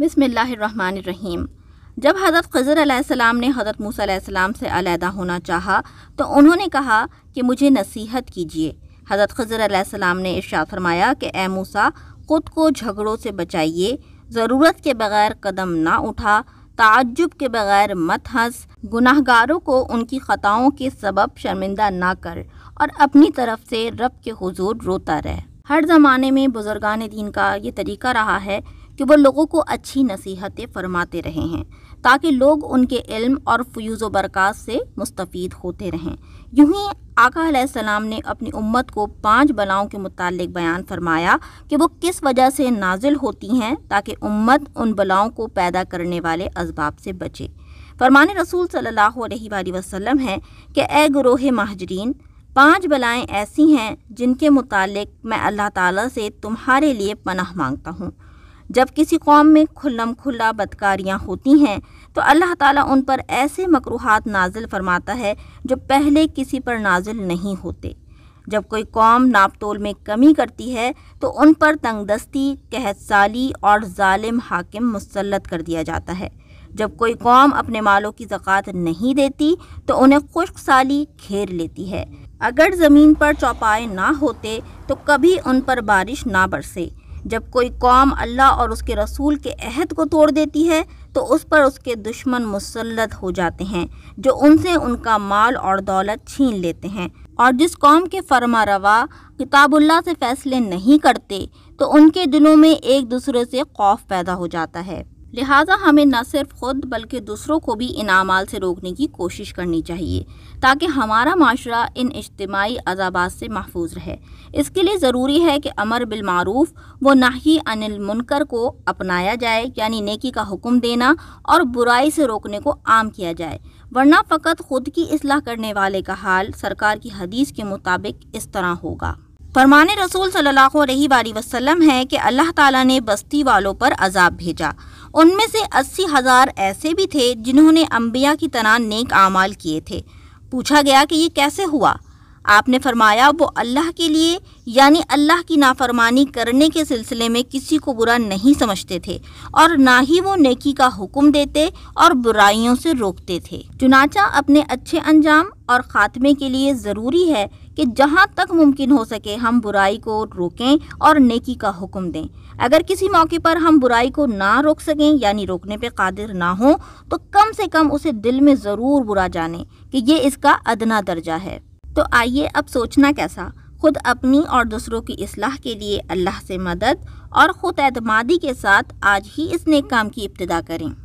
बिसमीम जब हज़रत ख़ज़र सलाम ने हज़रत मूसा से अलहदा होना चाहा तो उन्होंने कहा कि मुझे नसीहत कीजिए हज़रत ख़ज़र सलाम ने इर्शाद फरमाया कि ए मूसा ख़ुद को झगड़ों से बचाइए ज़रूरत के बगैर कदम ना उठा ताज्जुब के बगैर मत हंस गुनाहगारों को उनकी ख़ताओं के सबब शर्मिंदा ना कर और अपनी तरफ से रब के हजूर रोता रहे हर ज़माने में बुज़ुर्गान दीन का ये तरीका रहा है कि वो लोगों को अच्छी नसीहतें फरमाते रहे हैं ताकि लोग उनके इल्म और फ्यूज़ बरक़ात से मुस्तफ़ होते रहें यूँ ही आकाम ने अपनी उम्मत को पांच बलाओं के मुतालिक बयान फरमाया कि वो किस वजह से नाजिल होती हैं ताकि उम्मत उन बलाओं को पैदा करने वाले इसबाब से बचे फरमान रसूल सल्ला अलैहि है हैं कि ए ग्रोह महाजरीन पांच बलाएं ऐसी हैं जिनके मुतालिक मैं अल्लाह ताला से तुम्हारे लिए पनह मांगता हूँ जब किसी कौम में खुल्लम खुल्ला बदकारियाँ होती हैं तो अल्लाह ताला उन पर ऐसे मकरूहत नाजिल फरमाता है जो पहले किसी पर नाजिल नहीं होते जब कोई कौम नापतोल में कमी करती है तो उन पर तंगदस्ती कहत साली और ालिम हाकिम मुसलत कर दिया जाता है जब कोई कौम अपने मालों की ज़क़़त नहीं देती तो उन्हें खुश्क साली घेर लेती है अगर ज़मीन पर चौपाए ना होते तो कभी उन पर बारिश ना बरसे जब कोई कौम अल्लाह और उसके रसूल के अहद को तोड़ देती है तो उस पर उसके दुश्मन मुसलत हो जाते हैं जो उनसे उनका माल और दौलत छीन लेते हैं और जिस कौम के फरमा रवा किताबुल्ला से फैसले नहीं करते तो उनके दिलों में एक दूसरे से खौफ पैदा हो जाता है लिहाजा हमें न सिर्फ खुद बल्कि दूसरों को भी इन अमाल से रोकने की कोशिश करनी चाहिए ताकि हमारा माशरा इन इज्तमाही अजाबात से महफूज रहे इसके लिए ज़रूरी है कि अमर बिलमूफ़ व नाही अनिल मुनकर को अपनाया जाए यानी नेकी का हुक्म देना और बुराई से रोकने को आम किया जाए वरना फ़कत खुद की असलाह करने वाले का हाल सरकार की हदीस के मुताबिक इस तरह होगा फरमान रसूल सल्ला अलैहि है कि अल्लाह ताली ने बस्ती वालों पर अजाब भेजा उनमें से अस्सी हजार ऐसे भी थे जिन्होंने अम्बिया की तरह नेक आमाल किए थे पूछा गया कि ये कैसे हुआ आपने फरमाया वो अल्लाह के लिए यानी अल्लाह की नाफरमानी करने के सिलसिले में किसी को बुरा नहीं समझते थे और ना ही वो नेकी का हुक्म देते और बुराइयों से रोकते थे चुनाचा अपने अच्छे अंजाम और ख़ात्मे के लिए ज़रूरी है कि जहाँ तक मुमकिन हो सके हम बुराई को रोकें और नेकी का हुक्म दें अगर किसी मौके पर हम बुराई को ना रोक सकें यानी रोकने पे कादिर ना हो तो कम से कम उसे दिल में ज़रूर बुरा जाने कि ये इसका अदना दर्जा है तो आइए अब सोचना कैसा खुद अपनी और दूसरों की असलाह के लिए अल्लाह से मदद और ख़ुद एतमादी के साथ आज ही इस नेक काम की इब्तदा करें